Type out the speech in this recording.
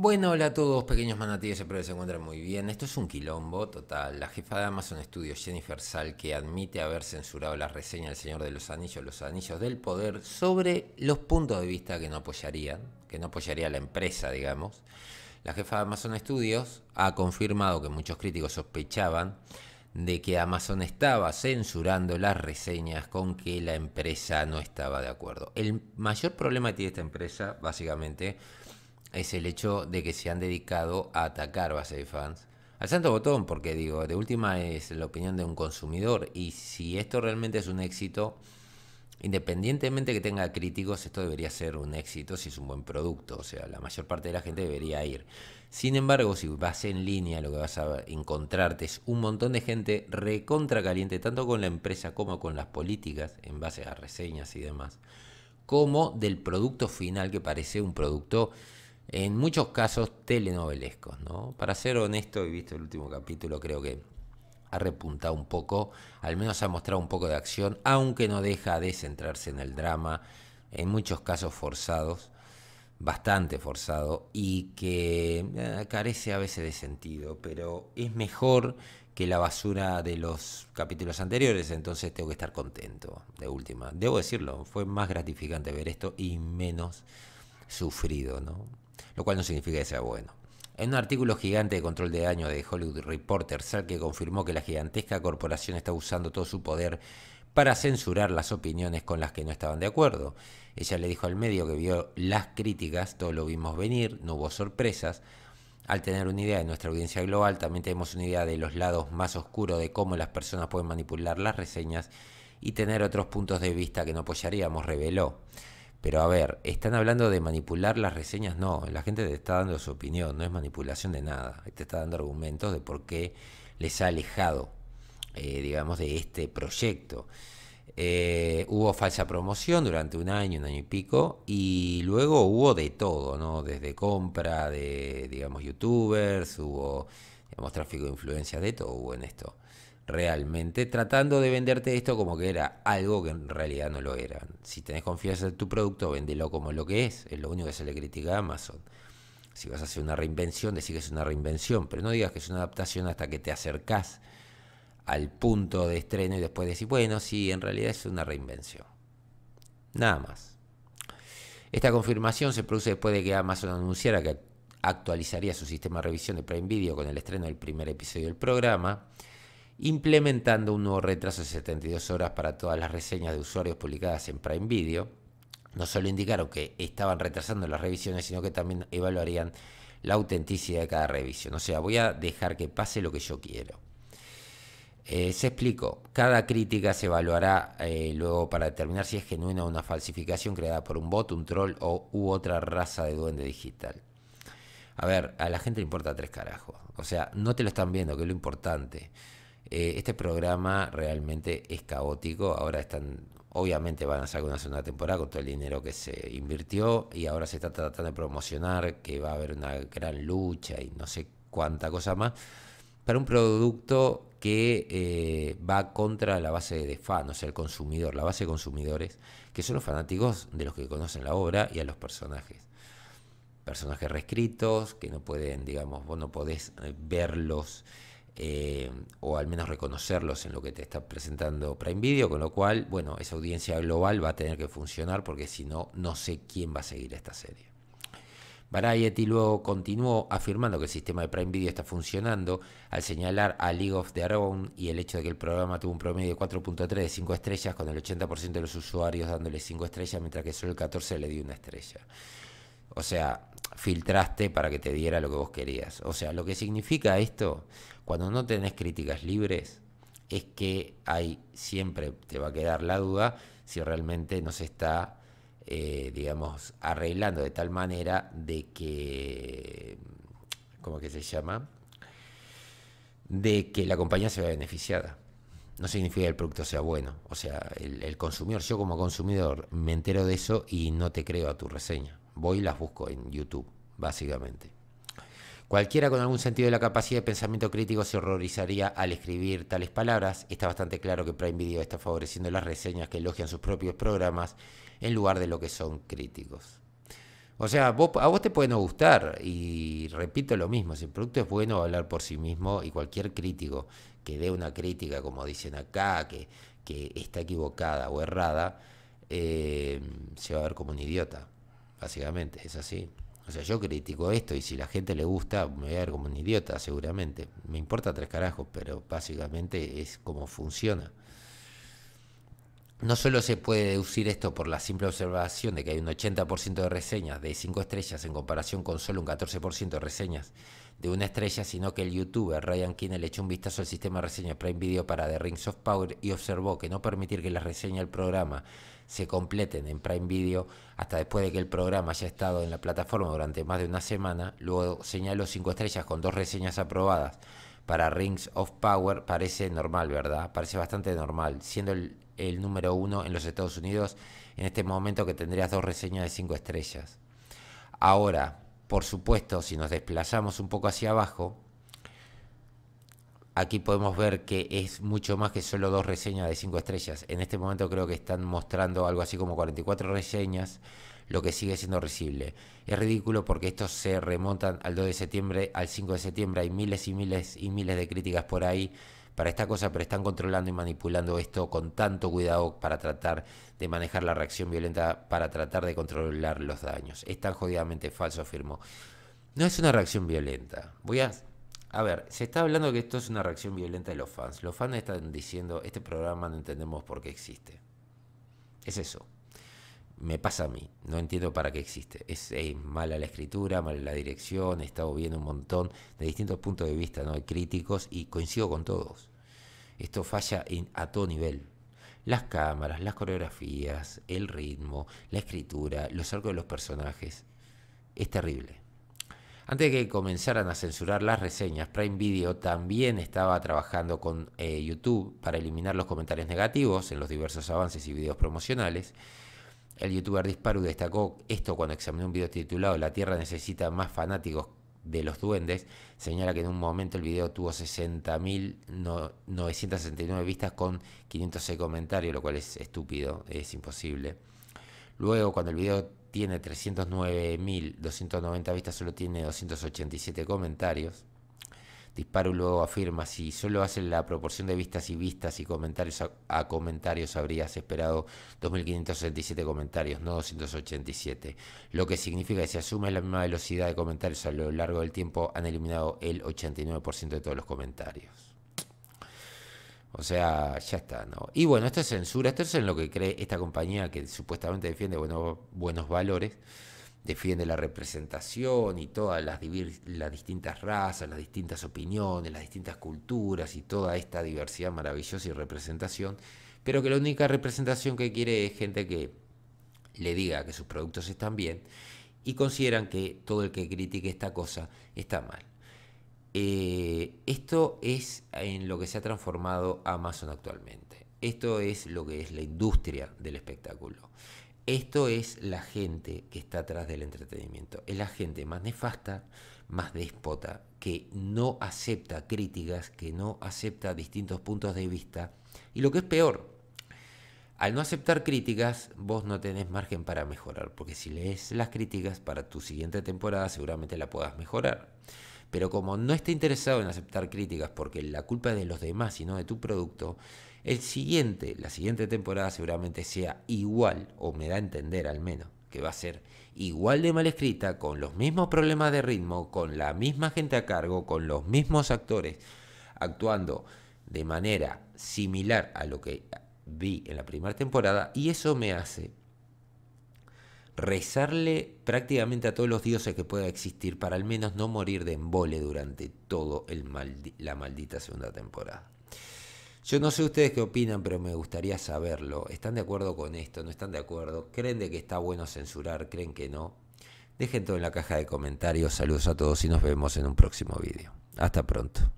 Bueno, hola a todos, pequeños manatíes, espero que se encuentren muy bien. Esto es un quilombo total. La jefa de Amazon Studios, Jennifer que admite haber censurado la reseña del Señor de los Anillos, Los Anillos del Poder, sobre los puntos de vista que no apoyarían, que no apoyaría la empresa, digamos. La jefa de Amazon Studios ha confirmado que muchos críticos sospechaban de que Amazon estaba censurando las reseñas con que la empresa no estaba de acuerdo. El mayor problema que tiene esta empresa, básicamente, es el hecho de que se han dedicado a atacar base de fans. Al santo botón, porque digo, de última es la opinión de un consumidor y si esto realmente es un éxito, independientemente que tenga críticos, esto debería ser un éxito si es un buen producto, o sea, la mayor parte de la gente debería ir. Sin embargo, si vas en línea, lo que vas a encontrarte es un montón de gente recontra caliente, tanto con la empresa como con las políticas, en base a reseñas y demás, como del producto final que parece un producto en muchos casos telenovelescos, ¿no? Para ser honesto, he visto el último capítulo, creo que ha repuntado un poco, al menos ha mostrado un poco de acción, aunque no deja de centrarse en el drama, en muchos casos forzados, bastante forzado, y que eh, carece a veces de sentido, pero es mejor que la basura de los capítulos anteriores, entonces tengo que estar contento, de última. Debo decirlo, fue más gratificante ver esto y menos sufrido, ¿no? lo cual no significa que sea bueno. En un artículo gigante de control de daño de Hollywood Reporter, que confirmó que la gigantesca corporación está usando todo su poder para censurar las opiniones con las que no estaban de acuerdo. Ella le dijo al medio que vio las críticas, todo lo vimos venir, no hubo sorpresas. Al tener una idea de nuestra audiencia global, también tenemos una idea de los lados más oscuros de cómo las personas pueden manipular las reseñas y tener otros puntos de vista que no apoyaríamos, reveló. Pero a ver, están hablando de manipular las reseñas, no, la gente te está dando su opinión, no es manipulación de nada, te está dando argumentos de por qué les ha alejado, eh, digamos, de este proyecto. Eh, hubo falsa promoción durante un año, un año y pico, y luego hubo de todo, ¿no? Desde compra de, digamos, youtubers, hubo, digamos, tráfico de influencias, de todo hubo en esto realmente, tratando de venderte esto como que era algo que en realidad no lo era. Si tenés confianza en tu producto, véndelo como lo que es, es lo único que se le critica a Amazon. Si vas a hacer una reinvención, decís que es una reinvención, pero no digas que es una adaptación hasta que te acercas al punto de estreno y después decís, bueno, sí, en realidad es una reinvención. Nada más. Esta confirmación se produce después de que Amazon anunciara que actualizaría su sistema de revisión de Prime Video con el estreno del primer episodio del programa implementando un nuevo retraso de 72 horas para todas las reseñas de usuarios publicadas en Prime Video. No solo indicaron que estaban retrasando las revisiones, sino que también evaluarían la autenticidad de cada revisión. O sea, voy a dejar que pase lo que yo quiero. Eh, se explicó, cada crítica se evaluará eh, luego para determinar si es genuina o una falsificación creada por un bot, un troll o, u otra raza de duende digital. A ver, a la gente le importa tres carajos. O sea, no te lo están viendo, que es lo importante. Eh, este programa realmente es caótico. Ahora están, obviamente van a sacar una segunda temporada con todo el dinero que se invirtió y ahora se está tratando de promocionar que va a haber una gran lucha y no sé cuánta cosa más. Para un producto que eh, va contra la base de fan, o sea, el consumidor, la base de consumidores, que son los fanáticos de los que conocen la obra y a los personajes. Personajes reescritos, que no pueden, digamos, vos no podés eh, verlos eh, o al menos reconocerlos en lo que te está presentando Prime Video, con lo cual, bueno, esa audiencia global va a tener que funcionar porque si no, no sé quién va a seguir esta serie. Variety luego continuó afirmando que el sistema de Prime Video está funcionando al señalar a League of the Own y el hecho de que el programa tuvo un promedio de 4.3 de 5 estrellas con el 80% de los usuarios dándole 5 estrellas mientras que solo el 14 le dio una estrella. O sea, filtraste para que te diera lo que vos querías. O sea, lo que significa esto, cuando no tenés críticas libres, es que hay siempre te va a quedar la duda si realmente no se está, eh, digamos, arreglando de tal manera de que, ¿cómo que se llama? De que la compañía se vea beneficiada. No significa que el producto sea bueno. O sea, el, el consumidor, yo como consumidor me entero de eso y no te creo a tu reseña voy y las busco en YouTube, básicamente. Cualquiera con algún sentido de la capacidad de pensamiento crítico se horrorizaría al escribir tales palabras. Está bastante claro que Prime Video está favoreciendo las reseñas que elogian sus propios programas en lugar de lo que son críticos. O sea, a vos te puede no gustar y repito lo mismo, si el producto es bueno hablar por sí mismo y cualquier crítico que dé una crítica, como dicen acá, que, que está equivocada o errada, eh, se va a ver como un idiota. Básicamente, es así. O sea, yo critico esto y si la gente le gusta, me voy a ver como un idiota, seguramente. Me importa tres carajos, pero básicamente es como funciona. No solo se puede deducir esto por la simple observación de que hay un 80% de reseñas de 5 estrellas en comparación con solo un 14% de reseñas de una estrella, sino que el youtuber Ryan le echó un vistazo al sistema de reseñas Prime Video para The Rings of Power y observó que no permitir que las reseñas del programa se completen en Prime Video hasta después de que el programa haya estado en la plataforma durante más de una semana, luego señaló 5 estrellas con dos reseñas aprobadas para Rings of Power, parece normal, ¿verdad? Parece bastante normal, siendo el el número uno en los Estados Unidos en este momento que tendrías dos reseñas de cinco estrellas. Ahora, por supuesto, si nos desplazamos un poco hacia abajo, aquí podemos ver que es mucho más que solo dos reseñas de cinco estrellas. En este momento creo que están mostrando algo así como 44 reseñas, lo que sigue siendo recible. Es ridículo porque estos se remontan al 2 de septiembre, al 5 de septiembre, hay miles y miles y miles de críticas por ahí para esta cosa, pero están controlando y manipulando esto con tanto cuidado para tratar de manejar la reacción violenta, para tratar de controlar los daños. Es tan jodidamente falso, afirmó. No es una reacción violenta. Voy a... A ver, se está hablando que esto es una reacción violenta de los fans. Los fans están diciendo, este programa no entendemos por qué existe. Es eso me pasa a mí, no entiendo para qué existe. Es, mala la escritura, mala la dirección, he estado viendo un montón de distintos puntos de vista, ¿no? hay críticos y coincido con todos. Esto falla a todo nivel. Las cámaras, las coreografías, el ritmo, la escritura, los arcos de los personajes. Es terrible. Antes de que comenzaran a censurar las reseñas, Prime Video también estaba trabajando con eh, YouTube para eliminar los comentarios negativos en los diversos avances y videos promocionales. El youtuber Disparu destacó esto cuando examinó un video titulado La Tierra necesita más fanáticos de los duendes, señala que en un momento el video tuvo 60.969 vistas con 506 comentarios, lo cual es estúpido, es imposible. Luego, cuando el video tiene 309.290 vistas, solo tiene 287 comentarios. Disparo luego afirma, si solo hacen la proporción de vistas y vistas y comentarios a, comentarios habrías esperado 2.567 comentarios, no 287, lo que significa que si asumes la misma velocidad de comentarios a lo largo del tiempo han eliminado el 89% de todos los comentarios. O sea, ya está, ¿no? Y bueno, esto es censura, esto es en lo que cree esta compañía que supuestamente defiende buenos valores defiende la representación y todas las, distintas razas, las distintas opiniones, las distintas culturas y toda esta diversidad maravillosa y representación, pero que la única representación que quiere es gente que le diga que sus productos están bien y consideran que todo el que critique esta cosa está mal. Eh, esto es en lo que se ha transformado Amazon actualmente. Esto es lo que es la industria del espectáculo. Esto es la gente que está atrás del entretenimiento. Es la gente más nefasta, más déspota, que no acepta críticas, que no acepta distintos puntos de vista. Y lo que es peor, al no aceptar críticas, vos no tenés margen para mejorar, porque si lees las críticas para tu siguiente temporada seguramente la puedas mejorar. Pero como no está interesado en aceptar críticas porque la culpa es de los demás y no de tu producto, el siguiente, la siguiente temporada seguramente sea igual, o me da a entender al menos, que va a ser igual de mal escrita, con los mismos problemas de ritmo, con la misma gente a cargo, con los mismos actores actuando de manera similar a lo que vi en la primera temporada, y eso me hace rezarle prácticamente a todos los dioses que pueda existir para al menos no morir de embole durante toda la maldita segunda temporada. Yo no sé ustedes qué opinan, pero me gustaría saberlo. ¿Están de acuerdo con esto? ¿No están de acuerdo? ¿Creen de que está bueno censurar? ¿Creen que no? Dejen todo en la caja de comentarios. Saludos a todos y nos vemos en un próximo vídeo. Hasta pronto.